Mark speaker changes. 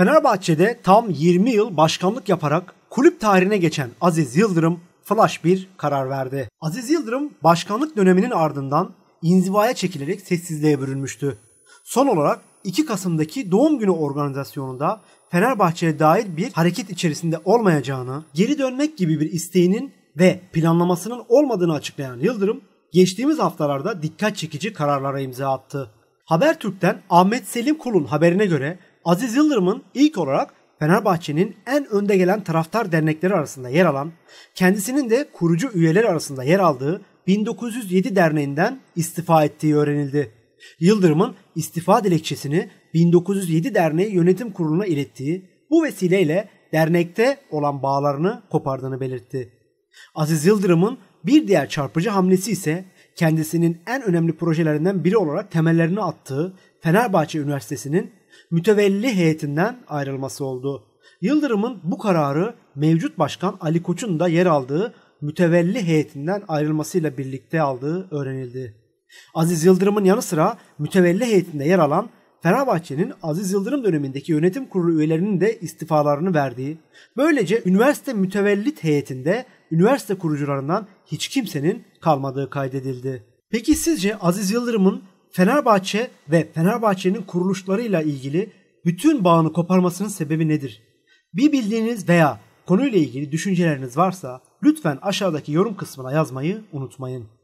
Speaker 1: Fenerbahçe'de tam 20 yıl başkanlık yaparak kulüp tarihine geçen Aziz Yıldırım flash bir karar verdi. Aziz Yıldırım başkanlık döneminin ardından inzivaya çekilerek sessizliğe bürünmüştü. Son olarak 2 Kasım'daki doğum günü organizasyonunda Fenerbahçe'ye dair bir hareket içerisinde olmayacağını, geri dönmek gibi bir isteğinin ve planlamasının olmadığını açıklayan Yıldırım, geçtiğimiz haftalarda dikkat çekici kararlara imza attı. Habertürk'ten Ahmet Selim Kul'un haberine göre Aziz Yıldırım'ın ilk olarak Fenerbahçe'nin en önde gelen taraftar dernekleri arasında yer alan, kendisinin de kurucu üyeler arasında yer aldığı 1907 derneğinden istifa ettiği öğrenildi. Yıldırım'ın istifa dilekçesini 1907 Derneği Yönetim Kurulu'na ilettiği, bu vesileyle dernekte olan bağlarını kopardığını belirtti. Aziz Yıldırım'ın bir diğer çarpıcı hamlesi ise kendisinin en önemli projelerinden biri olarak temellerini attığı Fenerbahçe Üniversitesi'nin mütevelli heyetinden ayrılması oldu. Yıldırım'ın bu kararı mevcut başkan Ali Koç'un da yer aldığı mütevelli heyetinden ayrılmasıyla birlikte aldığı öğrenildi. Aziz Yıldırım'ın yanı sıra mütevelli heyetinde yer alan Fenerbahçe'nin Aziz Yıldırım dönemindeki yönetim kurulu üyelerinin de istifalarını verdiği, böylece üniversite mütevellit heyetinde üniversite kurucularından hiç kimsenin kalmadığı kaydedildi. Peki sizce Aziz Yıldırım'ın Fenerbahçe ve Fenerbahçe'nin kuruluşlarıyla ilgili bütün bağını koparmasının sebebi nedir? Bir bildiğiniz veya konuyla ilgili düşünceleriniz varsa lütfen aşağıdaki yorum kısmına yazmayı unutmayın.